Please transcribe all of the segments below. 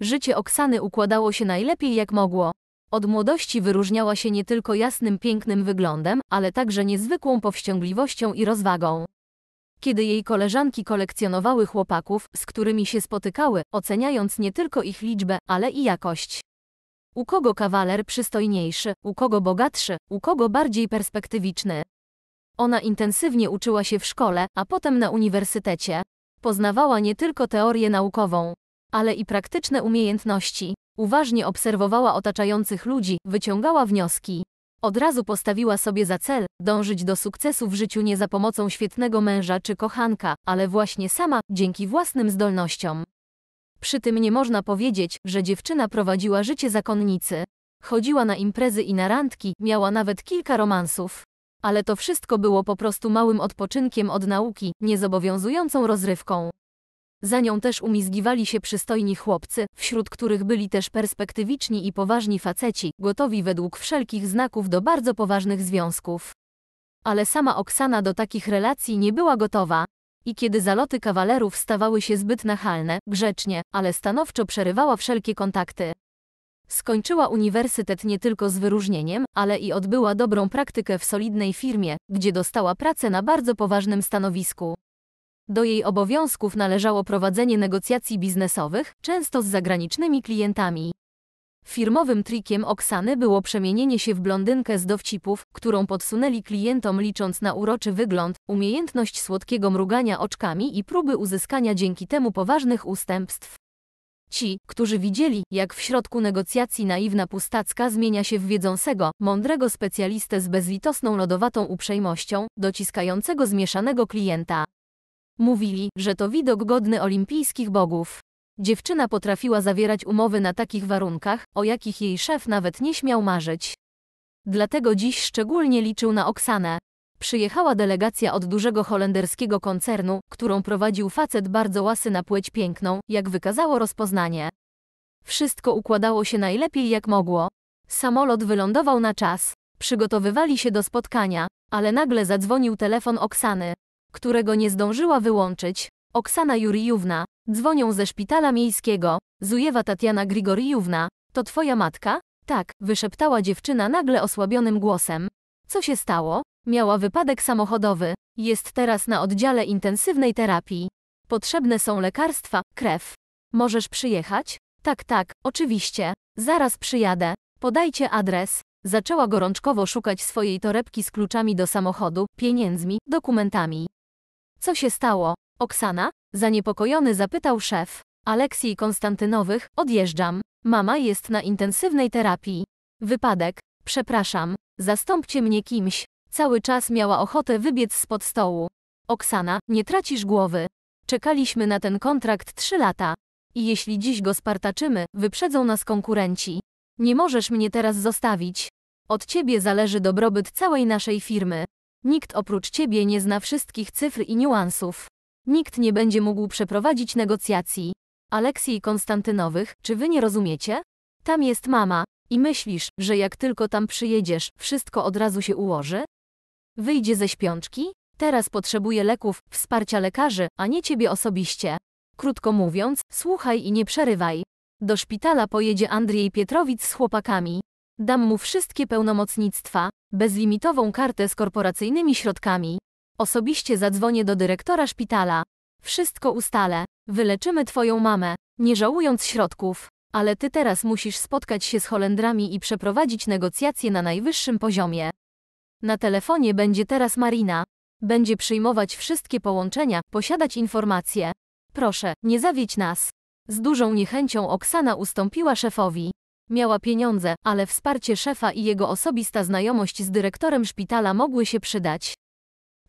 Życie Oksany układało się najlepiej jak mogło. Od młodości wyróżniała się nie tylko jasnym, pięknym wyglądem, ale także niezwykłą powściągliwością i rozwagą. Kiedy jej koleżanki kolekcjonowały chłopaków, z którymi się spotykały, oceniając nie tylko ich liczbę, ale i jakość. U kogo kawaler przystojniejszy, u kogo bogatszy, u kogo bardziej perspektywiczny. Ona intensywnie uczyła się w szkole, a potem na uniwersytecie. Poznawała nie tylko teorię naukową, ale i praktyczne umiejętności. Uważnie obserwowała otaczających ludzi, wyciągała wnioski. Od razu postawiła sobie za cel dążyć do sukcesu w życiu nie za pomocą świetnego męża czy kochanka, ale właśnie sama, dzięki własnym zdolnościom. Przy tym nie można powiedzieć, że dziewczyna prowadziła życie zakonnicy. Chodziła na imprezy i na randki, miała nawet kilka romansów. Ale to wszystko było po prostu małym odpoczynkiem od nauki, niezobowiązującą rozrywką. Za nią też umizgiwali się przystojni chłopcy, wśród których byli też perspektywiczni i poważni faceci, gotowi według wszelkich znaków do bardzo poważnych związków. Ale sama Oksana do takich relacji nie była gotowa. I kiedy zaloty kawalerów stawały się zbyt nachalne, grzecznie, ale stanowczo przerywała wszelkie kontakty. Skończyła uniwersytet nie tylko z wyróżnieniem, ale i odbyła dobrą praktykę w solidnej firmie, gdzie dostała pracę na bardzo poważnym stanowisku. Do jej obowiązków należało prowadzenie negocjacji biznesowych, często z zagranicznymi klientami. Firmowym trikiem Oksany było przemienienie się w blondynkę z dowcipów, którą podsunęli klientom licząc na uroczy wygląd, umiejętność słodkiego mrugania oczkami i próby uzyskania dzięki temu poważnych ustępstw. Ci, którzy widzieli, jak w środku negocjacji naiwna pustacka zmienia się w wiedzącego, mądrego specjalistę z bezlitosną lodowatą uprzejmością, dociskającego zmieszanego klienta. Mówili, że to widok godny olimpijskich bogów. Dziewczyna potrafiła zawierać umowy na takich warunkach, o jakich jej szef nawet nie śmiał marzyć. Dlatego dziś szczególnie liczył na Oksanę. Przyjechała delegacja od dużego holenderskiego koncernu, którą prowadził facet bardzo łasy na płeć piękną, jak wykazało rozpoznanie. Wszystko układało się najlepiej jak mogło. Samolot wylądował na czas. Przygotowywali się do spotkania, ale nagle zadzwonił telefon Oksany którego nie zdążyła wyłączyć, Oksana Jurijówna, dzwonią ze szpitala miejskiego, Zujewa Tatiana Grigorijówna, to twoja matka? Tak, wyszeptała dziewczyna nagle osłabionym głosem. Co się stało? Miała wypadek samochodowy, jest teraz na oddziale intensywnej terapii. Potrzebne są lekarstwa, krew. Możesz przyjechać? Tak, tak, oczywiście. Zaraz przyjadę. Podajcie adres. Zaczęła gorączkowo szukać swojej torebki z kluczami do samochodu, pieniędzmi, dokumentami. Co się stało? Oksana? Zaniepokojony zapytał szef. Aleksji Konstantynowych, odjeżdżam. Mama jest na intensywnej terapii. Wypadek. Przepraszam. Zastąpcie mnie kimś. Cały czas miała ochotę wybiec spod stołu. Oksana, nie tracisz głowy. Czekaliśmy na ten kontrakt trzy lata. I jeśli dziś go spartaczymy, wyprzedzą nas konkurenci. Nie możesz mnie teraz zostawić. Od ciebie zależy dobrobyt całej naszej firmy. Nikt oprócz ciebie nie zna wszystkich cyfr i niuansów. Nikt nie będzie mógł przeprowadzić negocjacji. Aleksiej Konstantynowych, czy wy nie rozumiecie? Tam jest mama, i myślisz, że jak tylko tam przyjedziesz, wszystko od razu się ułoży? Wyjdzie ze śpiączki? Teraz potrzebuje leków, wsparcia lekarzy, a nie ciebie osobiście. Krótko mówiąc, słuchaj i nie przerywaj. Do szpitala pojedzie Andrzej Pietrowicz z chłopakami. Dam mu wszystkie pełnomocnictwa, bezlimitową kartę z korporacyjnymi środkami. Osobiście zadzwonię do dyrektora szpitala. Wszystko ustalę. Wyleczymy twoją mamę, nie żałując środków. Ale ty teraz musisz spotkać się z Holendrami i przeprowadzić negocjacje na najwyższym poziomie. Na telefonie będzie teraz Marina. Będzie przyjmować wszystkie połączenia, posiadać informacje. Proszę, nie zawiedź nas. Z dużą niechęcią Oksana ustąpiła szefowi. Miała pieniądze, ale wsparcie szefa i jego osobista znajomość z dyrektorem szpitala mogły się przydać.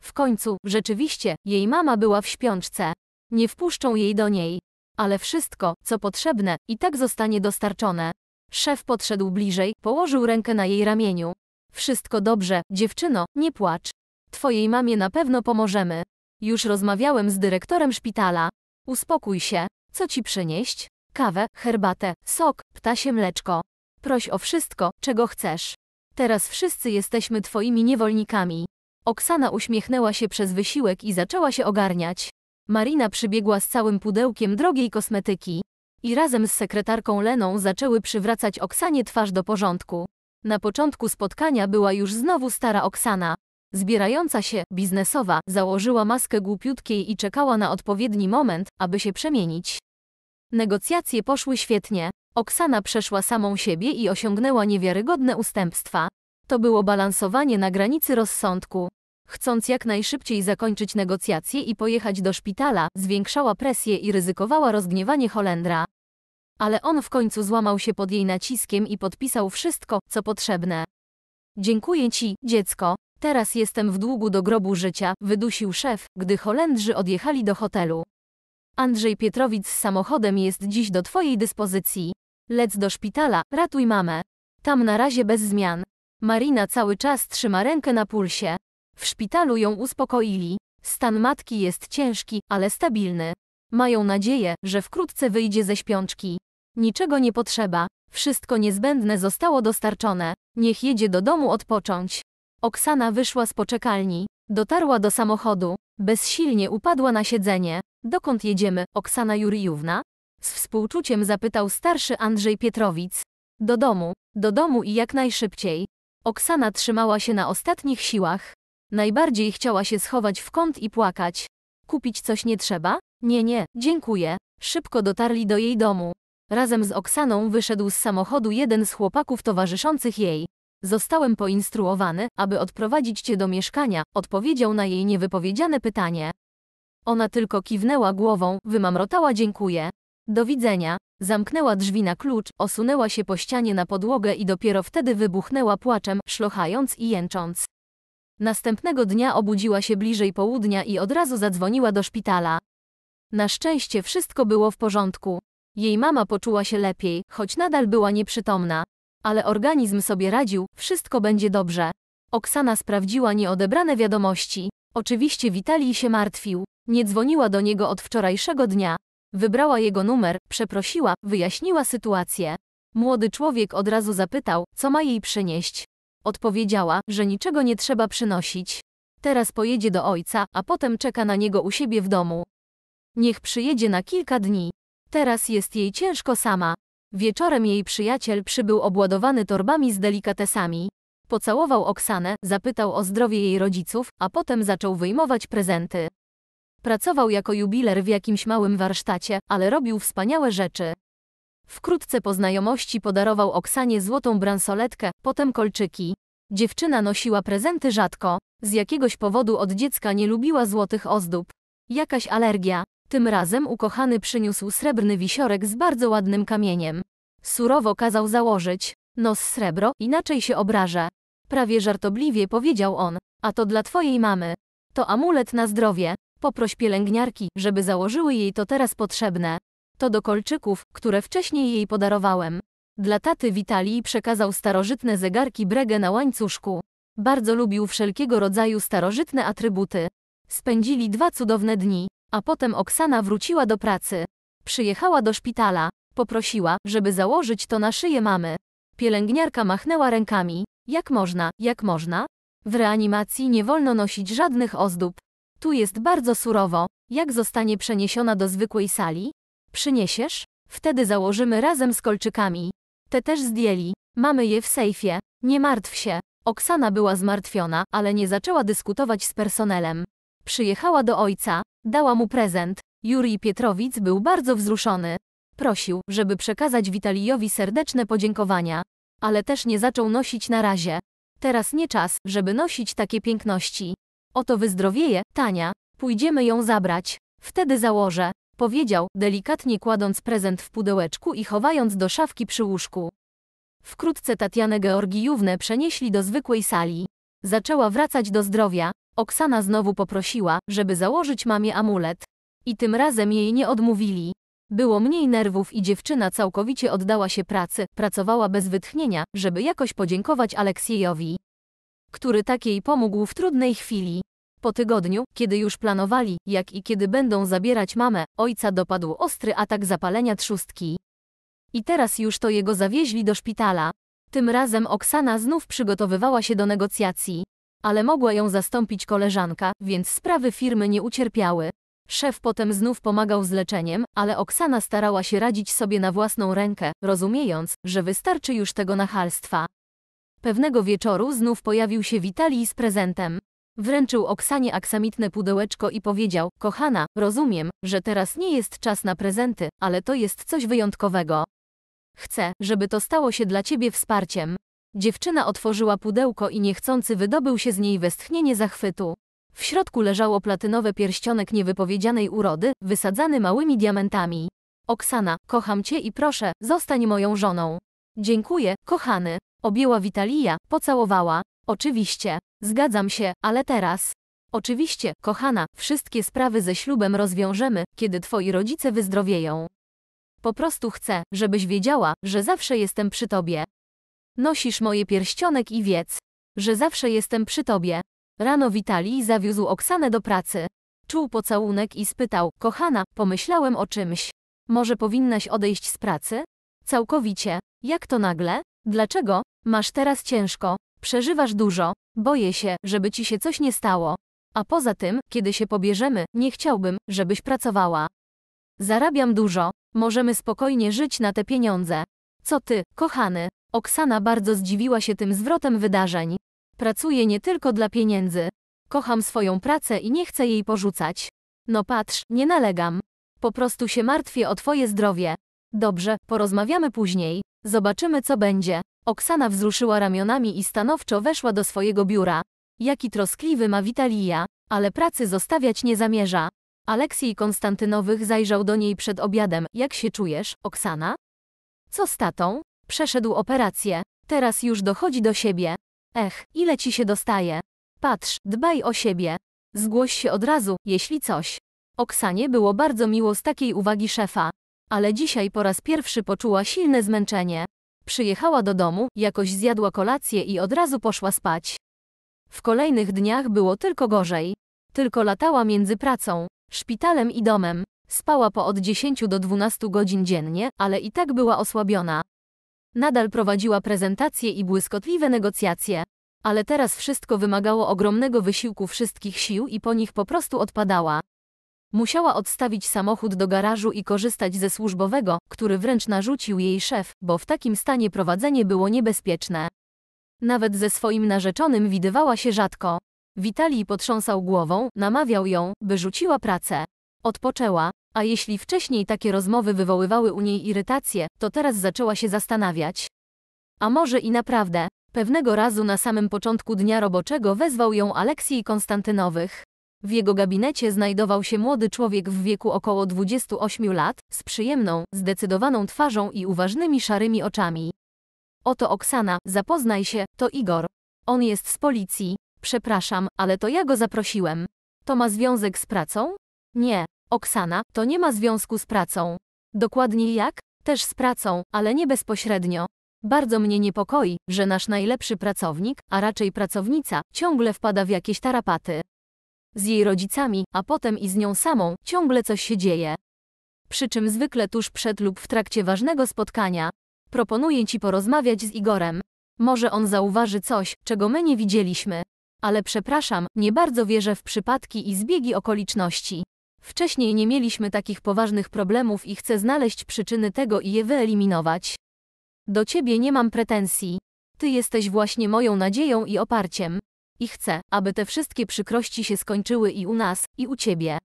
W końcu, rzeczywiście, jej mama była w śpiączce. Nie wpuszczą jej do niej. Ale wszystko, co potrzebne, i tak zostanie dostarczone. Szef podszedł bliżej, położył rękę na jej ramieniu. Wszystko dobrze, dziewczyno, nie płacz. Twojej mamie na pewno pomożemy. Już rozmawiałem z dyrektorem szpitala. Uspokój się. Co ci przynieść? Kawę, herbatę, sok, ptasie mleczko. Proś o wszystko, czego chcesz. Teraz wszyscy jesteśmy twoimi niewolnikami. Oksana uśmiechnęła się przez wysiłek i zaczęła się ogarniać. Marina przybiegła z całym pudełkiem drogiej kosmetyki. I razem z sekretarką Leną zaczęły przywracać Oksanie twarz do porządku. Na początku spotkania była już znowu stara Oksana. Zbierająca się, biznesowa, założyła maskę głupiutkiej i czekała na odpowiedni moment, aby się przemienić. Negocjacje poszły świetnie. Oksana przeszła samą siebie i osiągnęła niewiarygodne ustępstwa. To było balansowanie na granicy rozsądku. Chcąc jak najszybciej zakończyć negocjacje i pojechać do szpitala, zwiększała presję i ryzykowała rozgniewanie Holendra. Ale on w końcu złamał się pod jej naciskiem i podpisał wszystko, co potrzebne. Dziękuję ci, dziecko. Teraz jestem w długu do grobu życia, wydusił szef, gdy Holendrzy odjechali do hotelu. Andrzej Pietrowic z samochodem jest dziś do Twojej dyspozycji. Lec do szpitala, ratuj mamę. Tam na razie bez zmian. Marina cały czas trzyma rękę na pulsie. W szpitalu ją uspokoili. Stan matki jest ciężki, ale stabilny. Mają nadzieję, że wkrótce wyjdzie ze śpiączki. Niczego nie potrzeba. Wszystko niezbędne zostało dostarczone. Niech jedzie do domu odpocząć. Oksana wyszła z poczekalni. Dotarła do samochodu. Bezsilnie upadła na siedzenie. Dokąd jedziemy, Oksana Jurijówna? Z współczuciem zapytał starszy Andrzej Pietrowic. Do domu, do domu i jak najszybciej. Oksana trzymała się na ostatnich siłach. Najbardziej chciała się schować w kąt i płakać. Kupić coś nie trzeba? Nie, nie, dziękuję. Szybko dotarli do jej domu. Razem z Oksaną wyszedł z samochodu jeden z chłopaków towarzyszących jej. Zostałem poinstruowany, aby odprowadzić cię do mieszkania, odpowiedział na jej niewypowiedziane pytanie. Ona tylko kiwnęła głową, wymamrotała dziękuję. Do widzenia. Zamknęła drzwi na klucz, osunęła się po ścianie na podłogę i dopiero wtedy wybuchnęła płaczem, szlochając i jęcząc. Następnego dnia obudziła się bliżej południa i od razu zadzwoniła do szpitala. Na szczęście wszystko było w porządku. Jej mama poczuła się lepiej, choć nadal była nieprzytomna. Ale organizm sobie radził, wszystko będzie dobrze. Oksana sprawdziła nieodebrane wiadomości. Oczywiście Witalij się martwił. Nie dzwoniła do niego od wczorajszego dnia. Wybrała jego numer, przeprosiła, wyjaśniła sytuację. Młody człowiek od razu zapytał, co ma jej przynieść. Odpowiedziała, że niczego nie trzeba przynosić. Teraz pojedzie do ojca, a potem czeka na niego u siebie w domu. Niech przyjedzie na kilka dni. Teraz jest jej ciężko sama. Wieczorem jej przyjaciel przybył obładowany torbami z delikatesami. Pocałował Oksanę, zapytał o zdrowie jej rodziców, a potem zaczął wyjmować prezenty. Pracował jako jubiler w jakimś małym warsztacie, ale robił wspaniałe rzeczy. Wkrótce po znajomości podarował Oksanie złotą bransoletkę, potem kolczyki. Dziewczyna nosiła prezenty rzadko. Z jakiegoś powodu od dziecka nie lubiła złotych ozdób. Jakaś alergia. Tym razem ukochany przyniósł srebrny wisiorek z bardzo ładnym kamieniem. Surowo kazał założyć. Nos srebro, inaczej się obrażę. Prawie żartobliwie powiedział on. A to dla twojej mamy. To amulet na zdrowie. Poproś pielęgniarki, żeby założyły jej to teraz potrzebne. To do kolczyków, które wcześniej jej podarowałem. Dla taty Witalii przekazał starożytne zegarki Brege na łańcuszku. Bardzo lubił wszelkiego rodzaju starożytne atrybuty. Spędzili dwa cudowne dni, a potem Oksana wróciła do pracy. Przyjechała do szpitala. Poprosiła, żeby założyć to na szyję mamy. Pielęgniarka machnęła rękami. Jak można, jak można? W reanimacji nie wolno nosić żadnych ozdób. Tu jest bardzo surowo. Jak zostanie przeniesiona do zwykłej sali? Przyniesiesz? Wtedy założymy razem z kolczykami. Te też zdjęli. Mamy je w sejfie. Nie martw się. Oksana była zmartwiona, ale nie zaczęła dyskutować z personelem. Przyjechała do ojca, dała mu prezent. Jurij Pietrowic był bardzo wzruszony. Prosił, żeby przekazać Witalijowi serdeczne podziękowania. Ale też nie zaczął nosić na razie. Teraz nie czas, żeby nosić takie piękności. Oto wyzdrowieje, Tania, pójdziemy ją zabrać. Wtedy założę, powiedział, delikatnie kładąc prezent w pudełeczku i chowając do szafki przy łóżku. Wkrótce Tatianę Georgijównę przenieśli do zwykłej sali. Zaczęła wracać do zdrowia, Oksana znowu poprosiła, żeby założyć mamie amulet. I tym razem jej nie odmówili. Było mniej nerwów i dziewczyna całkowicie oddała się pracy, pracowała bez wytchnienia, żeby jakoś podziękować Aleksiejowi który tak jej pomógł w trudnej chwili. Po tygodniu, kiedy już planowali, jak i kiedy będą zabierać mamę, ojca dopadł ostry atak zapalenia trzustki. I teraz już to jego zawieźli do szpitala. Tym razem Oksana znów przygotowywała się do negocjacji. Ale mogła ją zastąpić koleżanka, więc sprawy firmy nie ucierpiały. Szef potem znów pomagał z leczeniem, ale Oksana starała się radzić sobie na własną rękę, rozumiejąc, że wystarczy już tego nachalstwa. Pewnego wieczoru znów pojawił się Witalij z prezentem. Wręczył Oksanie aksamitne pudełeczko i powiedział, kochana, rozumiem, że teraz nie jest czas na prezenty, ale to jest coś wyjątkowego. Chcę, żeby to stało się dla ciebie wsparciem. Dziewczyna otworzyła pudełko i niechcący wydobył się z niej westchnienie zachwytu. W środku leżało platynowe pierścionek niewypowiedzianej urody, wysadzany małymi diamentami. Oksana, kocham cię i proszę, zostań moją żoną. Dziękuję, kochany. Objęła Witalia, pocałowała. Oczywiście, zgadzam się, ale teraz. Oczywiście, kochana, wszystkie sprawy ze ślubem rozwiążemy, kiedy twoi rodzice wyzdrowieją. Po prostu chcę, żebyś wiedziała, że zawsze jestem przy tobie. Nosisz moje pierścionek i wiedz, że zawsze jestem przy tobie. Rano Witalii zawiózł Oksanę do pracy. Czuł pocałunek i spytał: Kochana, pomyślałem o czymś. Może powinnaś odejść z pracy? Całkowicie. Jak to nagle? Dlaczego? Masz teraz ciężko. Przeżywasz dużo. Boję się, żeby ci się coś nie stało. A poza tym, kiedy się pobierzemy, nie chciałbym, żebyś pracowała. Zarabiam dużo. Możemy spokojnie żyć na te pieniądze. Co ty, kochany? Oksana bardzo zdziwiła się tym zwrotem wydarzeń. Pracuję nie tylko dla pieniędzy. Kocham swoją pracę i nie chcę jej porzucać. No patrz, nie nalegam. Po prostu się martwię o twoje zdrowie. Dobrze, porozmawiamy później. Zobaczymy, co będzie. Oksana wzruszyła ramionami i stanowczo weszła do swojego biura. Jaki troskliwy ma Witalija, ale pracy zostawiać nie zamierza. Aleksiej Konstantynowych zajrzał do niej przed obiadem. Jak się czujesz, Oksana? Co z tatą? Przeszedł operację. Teraz już dochodzi do siebie. Ech, ile ci się dostaje? Patrz, dbaj o siebie. Zgłoś się od razu, jeśli coś. Oksanie było bardzo miło z takiej uwagi szefa ale dzisiaj po raz pierwszy poczuła silne zmęczenie. Przyjechała do domu, jakoś zjadła kolację i od razu poszła spać. W kolejnych dniach było tylko gorzej. Tylko latała między pracą, szpitalem i domem. Spała po od 10 do 12 godzin dziennie, ale i tak była osłabiona. Nadal prowadziła prezentacje i błyskotliwe negocjacje. Ale teraz wszystko wymagało ogromnego wysiłku wszystkich sił i po nich po prostu odpadała. Musiała odstawić samochód do garażu i korzystać ze służbowego, który wręcz narzucił jej szef, bo w takim stanie prowadzenie było niebezpieczne. Nawet ze swoim narzeczonym widywała się rzadko. Witalij potrząsał głową, namawiał ją, by rzuciła pracę. Odpoczęła, a jeśli wcześniej takie rozmowy wywoływały u niej irytację, to teraz zaczęła się zastanawiać. A może i naprawdę, pewnego razu na samym początku dnia roboczego wezwał ją Aleksiej Konstantynowych. W jego gabinecie znajdował się młody człowiek w wieku około 28 lat, z przyjemną, zdecydowaną twarzą i uważnymi szarymi oczami. Oto Oksana, zapoznaj się, to Igor. On jest z policji. Przepraszam, ale to ja go zaprosiłem. To ma związek z pracą? Nie, Oksana, to nie ma związku z pracą. Dokładnie jak? Też z pracą, ale nie bezpośrednio. Bardzo mnie niepokoi, że nasz najlepszy pracownik, a raczej pracownica, ciągle wpada w jakieś tarapaty z jej rodzicami, a potem i z nią samą, ciągle coś się dzieje. Przy czym zwykle tuż przed lub w trakcie ważnego spotkania, proponuję ci porozmawiać z Igorem. Może on zauważy coś, czego my nie widzieliśmy. Ale przepraszam, nie bardzo wierzę w przypadki i zbiegi okoliczności. Wcześniej nie mieliśmy takich poważnych problemów i chcę znaleźć przyczyny tego i je wyeliminować. Do ciebie nie mam pretensji. Ty jesteś właśnie moją nadzieją i oparciem. I chcę, aby te wszystkie przykrości się skończyły i u nas, i u ciebie.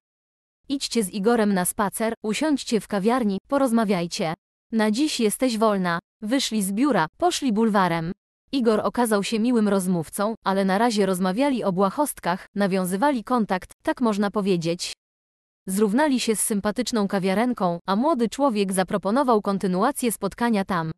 Idźcie z Igorem na spacer, usiądźcie w kawiarni, porozmawiajcie. Na dziś jesteś wolna. Wyszli z biura, poszli bulwarem. Igor okazał się miłym rozmówcą, ale na razie rozmawiali o błahostkach, nawiązywali kontakt, tak można powiedzieć. Zrównali się z sympatyczną kawiarenką, a młody człowiek zaproponował kontynuację spotkania tam.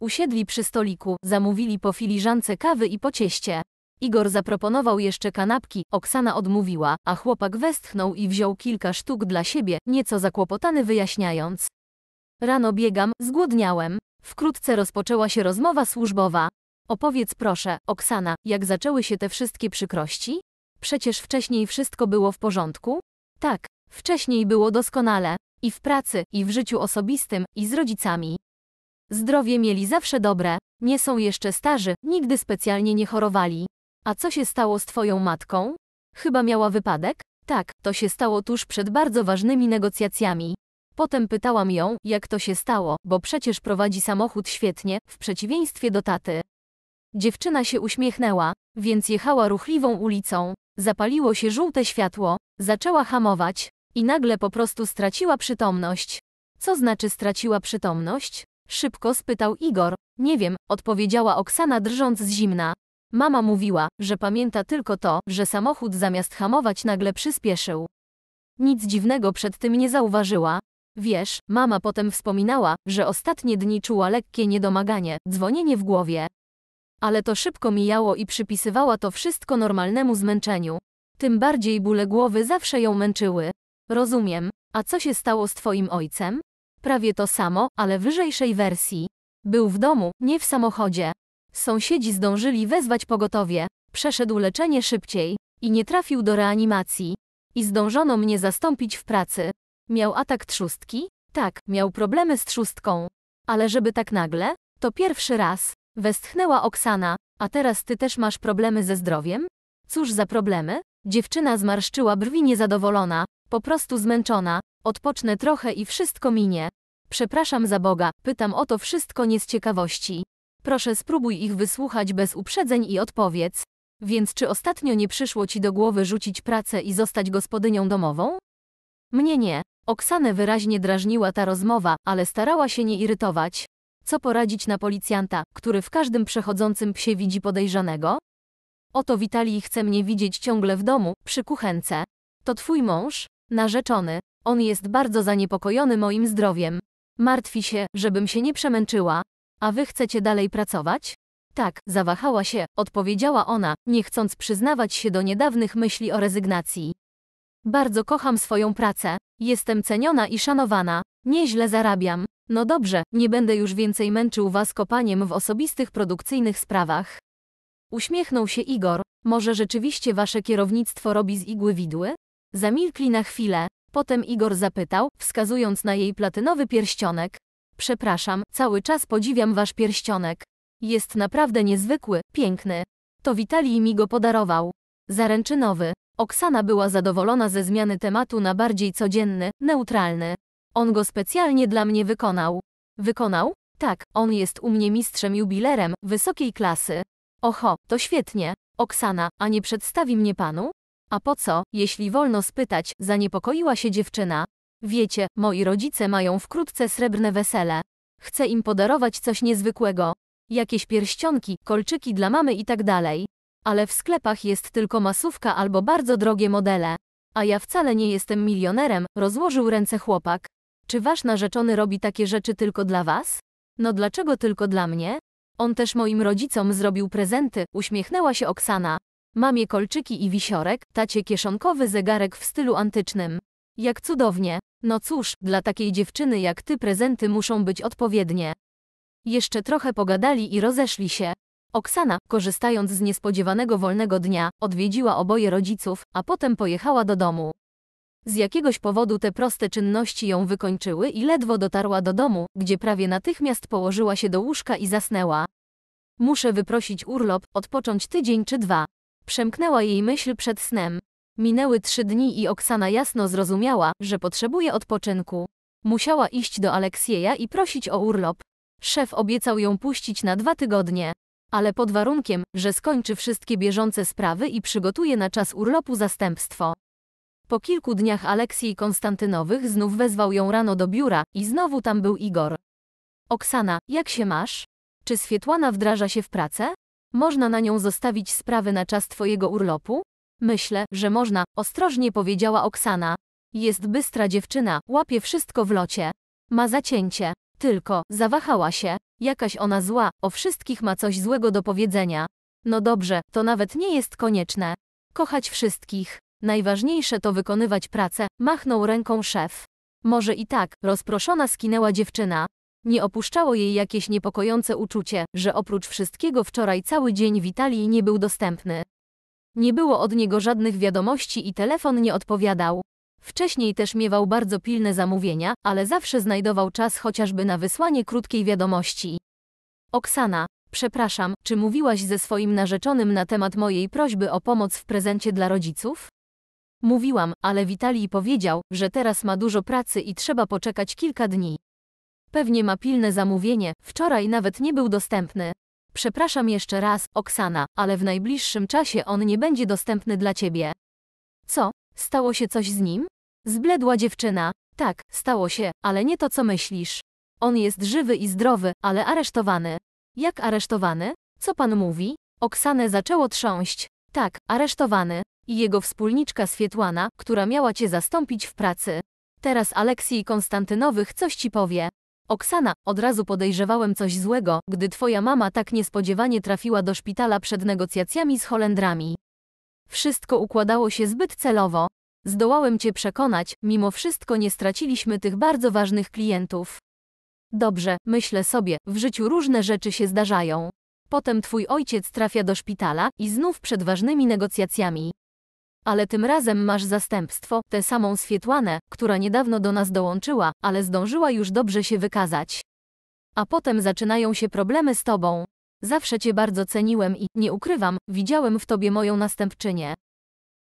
Usiedli przy stoliku, zamówili po filiżance kawy i po cieście. Igor zaproponował jeszcze kanapki, Oksana odmówiła, a chłopak westchnął i wziął kilka sztuk dla siebie, nieco zakłopotany wyjaśniając. Rano biegam, zgłodniałem. Wkrótce rozpoczęła się rozmowa służbowa. Opowiedz proszę, Oksana, jak zaczęły się te wszystkie przykrości? Przecież wcześniej wszystko było w porządku? Tak, wcześniej było doskonale. I w pracy, i w życiu osobistym, i z rodzicami. Zdrowie mieli zawsze dobre, nie są jeszcze starzy, nigdy specjalnie nie chorowali. A co się stało z twoją matką? Chyba miała wypadek? Tak, to się stało tuż przed bardzo ważnymi negocjacjami. Potem pytałam ją, jak to się stało, bo przecież prowadzi samochód świetnie, w przeciwieństwie do taty. Dziewczyna się uśmiechnęła, więc jechała ruchliwą ulicą. Zapaliło się żółte światło, zaczęła hamować i nagle po prostu straciła przytomność. Co znaczy straciła przytomność? Szybko spytał Igor. Nie wiem, odpowiedziała Oksana drżąc z zimna. Mama mówiła, że pamięta tylko to, że samochód zamiast hamować nagle przyspieszył. Nic dziwnego przed tym nie zauważyła. Wiesz, mama potem wspominała, że ostatnie dni czuła lekkie niedomaganie, dzwonienie w głowie. Ale to szybko mijało i przypisywała to wszystko normalnemu zmęczeniu. Tym bardziej bóle głowy zawsze ją męczyły. Rozumiem. A co się stało z twoim ojcem? Prawie to samo, ale wyżejszej wersji. Był w domu, nie w samochodzie. Sąsiedzi zdążyli wezwać pogotowie, przeszedł leczenie szybciej i nie trafił do reanimacji. I zdążono mnie zastąpić w pracy. Miał atak trzustki? Tak, miał problemy z trzustką. Ale żeby tak nagle? To pierwszy raz. Westchnęła Oksana. A teraz ty też masz problemy ze zdrowiem? Cóż za problemy? Dziewczyna zmarszczyła brwi niezadowolona, po prostu zmęczona. Odpocznę trochę i wszystko minie. Przepraszam za Boga, pytam o to wszystko nie z ciekawości. Proszę spróbuj ich wysłuchać bez uprzedzeń i odpowiedz. Więc czy ostatnio nie przyszło ci do głowy rzucić pracę i zostać gospodynią domową? Mnie nie. Oksanę wyraźnie drażniła ta rozmowa, ale starała się nie irytować. Co poradzić na policjanta, który w każdym przechodzącym psie widzi podejrzanego? Oto Witalii chce mnie widzieć ciągle w domu, przy kuchence. To twój mąż? Narzeczony. On jest bardzo zaniepokojony moim zdrowiem. Martwi się, żebym się nie przemęczyła. A wy chcecie dalej pracować? Tak, zawahała się, odpowiedziała ona, nie chcąc przyznawać się do niedawnych myśli o rezygnacji. Bardzo kocham swoją pracę, jestem ceniona i szanowana, nieźle zarabiam. No dobrze, nie będę już więcej męczył was kopaniem w osobistych produkcyjnych sprawach. Uśmiechnął się Igor, może rzeczywiście wasze kierownictwo robi z igły widły? Zamilkli na chwilę, potem Igor zapytał, wskazując na jej platynowy pierścionek. Przepraszam, cały czas podziwiam wasz pierścionek. Jest naprawdę niezwykły, piękny. To Witalij mi go podarował. Zaręczynowy. Oksana była zadowolona ze zmiany tematu na bardziej codzienny, neutralny. On go specjalnie dla mnie wykonał. Wykonał? Tak, on jest u mnie mistrzem jubilerem, wysokiej klasy. Oho, to świetnie. Oksana, a nie przedstawi mnie panu? A po co, jeśli wolno spytać, zaniepokoiła się dziewczyna. Wiecie, moi rodzice mają wkrótce srebrne wesele. Chcę im podarować coś niezwykłego. Jakieś pierścionki, kolczyki dla mamy i tak dalej. Ale w sklepach jest tylko masówka albo bardzo drogie modele. A ja wcale nie jestem milionerem, rozłożył ręce chłopak. Czy wasz narzeczony robi takie rzeczy tylko dla was? No dlaczego tylko dla mnie? On też moim rodzicom zrobił prezenty, uśmiechnęła się Oksana. Mamie kolczyki i wisiorek, tacie kieszonkowy zegarek w stylu antycznym. Jak cudownie. No cóż, dla takiej dziewczyny jak ty prezenty muszą być odpowiednie. Jeszcze trochę pogadali i rozeszli się. Oksana, korzystając z niespodziewanego wolnego dnia, odwiedziła oboje rodziców, a potem pojechała do domu. Z jakiegoś powodu te proste czynności ją wykończyły i ledwo dotarła do domu, gdzie prawie natychmiast położyła się do łóżka i zasnęła. Muszę wyprosić urlop, odpocząć tydzień czy dwa. Przemknęła jej myśl przed snem. Minęły trzy dni i Oksana jasno zrozumiała, że potrzebuje odpoczynku. Musiała iść do Aleksieja i prosić o urlop. Szef obiecał ją puścić na dwa tygodnie, ale pod warunkiem, że skończy wszystkie bieżące sprawy i przygotuje na czas urlopu zastępstwo. Po kilku dniach Aleksiej Konstantynowych znów wezwał ją rano do biura i znowu tam był Igor. Oksana, jak się masz? Czy Swietłana wdraża się w pracę? Można na nią zostawić sprawy na czas twojego urlopu? Myślę, że można, ostrożnie powiedziała Oksana. Jest bystra dziewczyna, łapie wszystko w locie. Ma zacięcie. Tylko, zawahała się. Jakaś ona zła, o wszystkich ma coś złego do powiedzenia. No dobrze, to nawet nie jest konieczne. Kochać wszystkich. Najważniejsze to wykonywać pracę, machnął ręką szef. Może i tak, rozproszona skinęła dziewczyna. Nie opuszczało jej jakieś niepokojące uczucie, że oprócz wszystkiego wczoraj cały dzień Witalii nie był dostępny. Nie było od niego żadnych wiadomości i telefon nie odpowiadał. Wcześniej też miewał bardzo pilne zamówienia, ale zawsze znajdował czas chociażby na wysłanie krótkiej wiadomości. Oksana, przepraszam, czy mówiłaś ze swoim narzeczonym na temat mojej prośby o pomoc w prezencie dla rodziców? Mówiłam, ale Witalij powiedział, że teraz ma dużo pracy i trzeba poczekać kilka dni. Pewnie ma pilne zamówienie, wczoraj nawet nie był dostępny. Przepraszam jeszcze raz, Oksana, ale w najbliższym czasie on nie będzie dostępny dla ciebie. Co? Stało się coś z nim? Zbledła dziewczyna. Tak, stało się, ale nie to co myślisz. On jest żywy i zdrowy, ale aresztowany. Jak aresztowany? Co pan mówi? Oksanę zaczęło trząść. Tak, aresztowany. I jego wspólniczka Swietłana, która miała cię zastąpić w pracy. Teraz Aleksiej Konstantynowych coś ci powie. Oksana, od razu podejrzewałem coś złego, gdy twoja mama tak niespodziewanie trafiła do szpitala przed negocjacjami z Holendrami. Wszystko układało się zbyt celowo. Zdołałem cię przekonać, mimo wszystko nie straciliśmy tych bardzo ważnych klientów. Dobrze, myślę sobie, w życiu różne rzeczy się zdarzają. Potem twój ojciec trafia do szpitala i znów przed ważnymi negocjacjami. Ale tym razem masz zastępstwo, tę samą Swietłanę, która niedawno do nas dołączyła, ale zdążyła już dobrze się wykazać. A potem zaczynają się problemy z tobą. Zawsze cię bardzo ceniłem i, nie ukrywam, widziałem w tobie moją następczynię.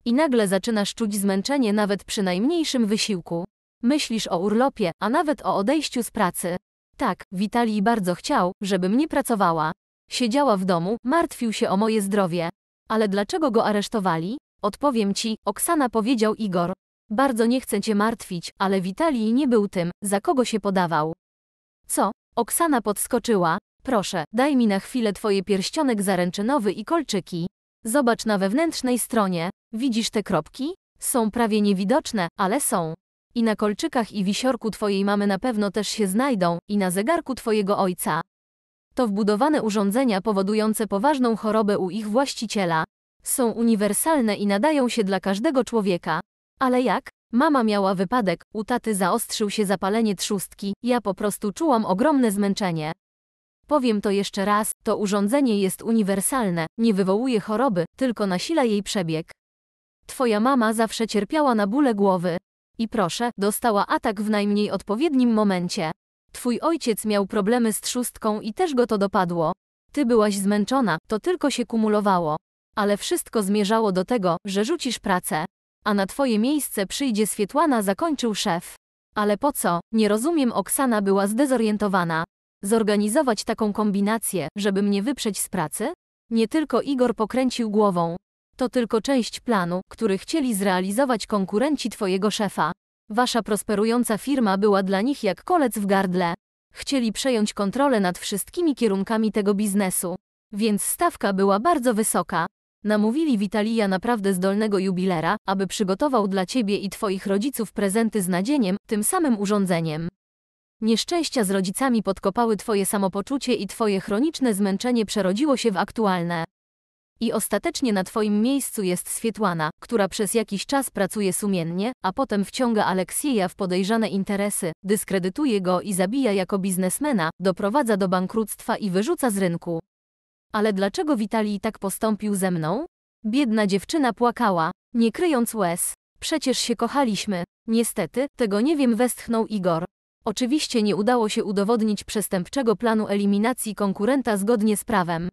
I nagle zaczynasz czuć zmęczenie nawet przy najmniejszym wysiłku. Myślisz o urlopie, a nawet o odejściu z pracy. Tak, Witalij bardzo chciał, żebym nie pracowała. Siedziała w domu, martwił się o moje zdrowie. Ale dlaczego go aresztowali? Odpowiem ci, Oksana powiedział Igor. Bardzo nie chcę cię martwić, ale Witalij nie był tym, za kogo się podawał. Co? Oksana podskoczyła. Proszę, daj mi na chwilę twoje pierścionek zaręczynowy i kolczyki. Zobacz na wewnętrznej stronie. Widzisz te kropki? Są prawie niewidoczne, ale są. I na kolczykach i wisiorku twojej mamy na pewno też się znajdą, i na zegarku twojego ojca. To wbudowane urządzenia powodujące poważną chorobę u ich właściciela są uniwersalne i nadają się dla każdego człowieka. Ale jak? Mama miała wypadek, u taty zaostrzył się zapalenie trzustki, ja po prostu czułam ogromne zmęczenie. Powiem to jeszcze raz, to urządzenie jest uniwersalne, nie wywołuje choroby, tylko nasila jej przebieg. Twoja mama zawsze cierpiała na bóle głowy. I proszę, dostała atak w najmniej odpowiednim momencie. Twój ojciec miał problemy z trzustką i też go to dopadło. Ty byłaś zmęczona, to tylko się kumulowało ale wszystko zmierzało do tego, że rzucisz pracę. A na twoje miejsce przyjdzie Swietłana, zakończył szef. Ale po co? Nie rozumiem, Oksana była zdezorientowana. Zorganizować taką kombinację, żeby mnie wyprzeć z pracy? Nie tylko Igor pokręcił głową. To tylko część planu, który chcieli zrealizować konkurenci twojego szefa. Wasza prosperująca firma była dla nich jak kolec w gardle. Chcieli przejąć kontrolę nad wszystkimi kierunkami tego biznesu. Więc stawka była bardzo wysoka. Namówili Witalija naprawdę zdolnego jubilera, aby przygotował dla ciebie i twoich rodziców prezenty z nadzieniem, tym samym urządzeniem. Nieszczęścia z rodzicami podkopały twoje samopoczucie i twoje chroniczne zmęczenie przerodziło się w aktualne. I ostatecznie na twoim miejscu jest Swietłana, która przez jakiś czas pracuje sumiennie, a potem wciąga Aleksieja w podejrzane interesy, dyskredytuje go i zabija jako biznesmena, doprowadza do bankructwa i wyrzuca z rynku ale dlaczego Witalij tak postąpił ze mną? Biedna dziewczyna płakała, nie kryjąc łez. Przecież się kochaliśmy. Niestety, tego nie wiem, westchnął Igor. Oczywiście nie udało się udowodnić przestępczego planu eliminacji konkurenta zgodnie z prawem.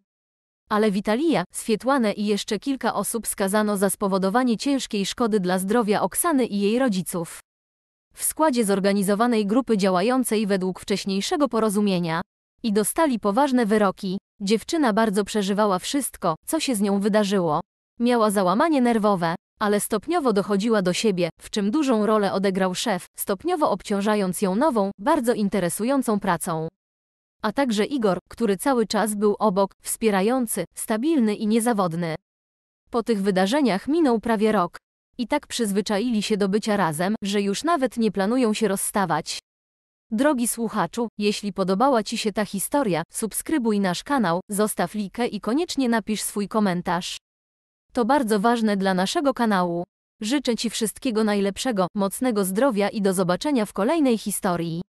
Ale Witalia, Swietłane i jeszcze kilka osób skazano za spowodowanie ciężkiej szkody dla zdrowia Oksany i jej rodziców. W składzie zorganizowanej grupy działającej według wcześniejszego porozumienia i dostali poważne wyroki. Dziewczyna bardzo przeżywała wszystko, co się z nią wydarzyło. Miała załamanie nerwowe, ale stopniowo dochodziła do siebie, w czym dużą rolę odegrał szef, stopniowo obciążając ją nową, bardzo interesującą pracą. A także Igor, który cały czas był obok, wspierający, stabilny i niezawodny. Po tych wydarzeniach minął prawie rok. I tak przyzwyczaili się do bycia razem, że już nawet nie planują się rozstawać. Drogi słuchaczu, jeśli podobała Ci się ta historia, subskrybuj nasz kanał, zostaw likę i koniecznie napisz swój komentarz. To bardzo ważne dla naszego kanału. Życzę Ci wszystkiego najlepszego, mocnego zdrowia i do zobaczenia w kolejnej historii.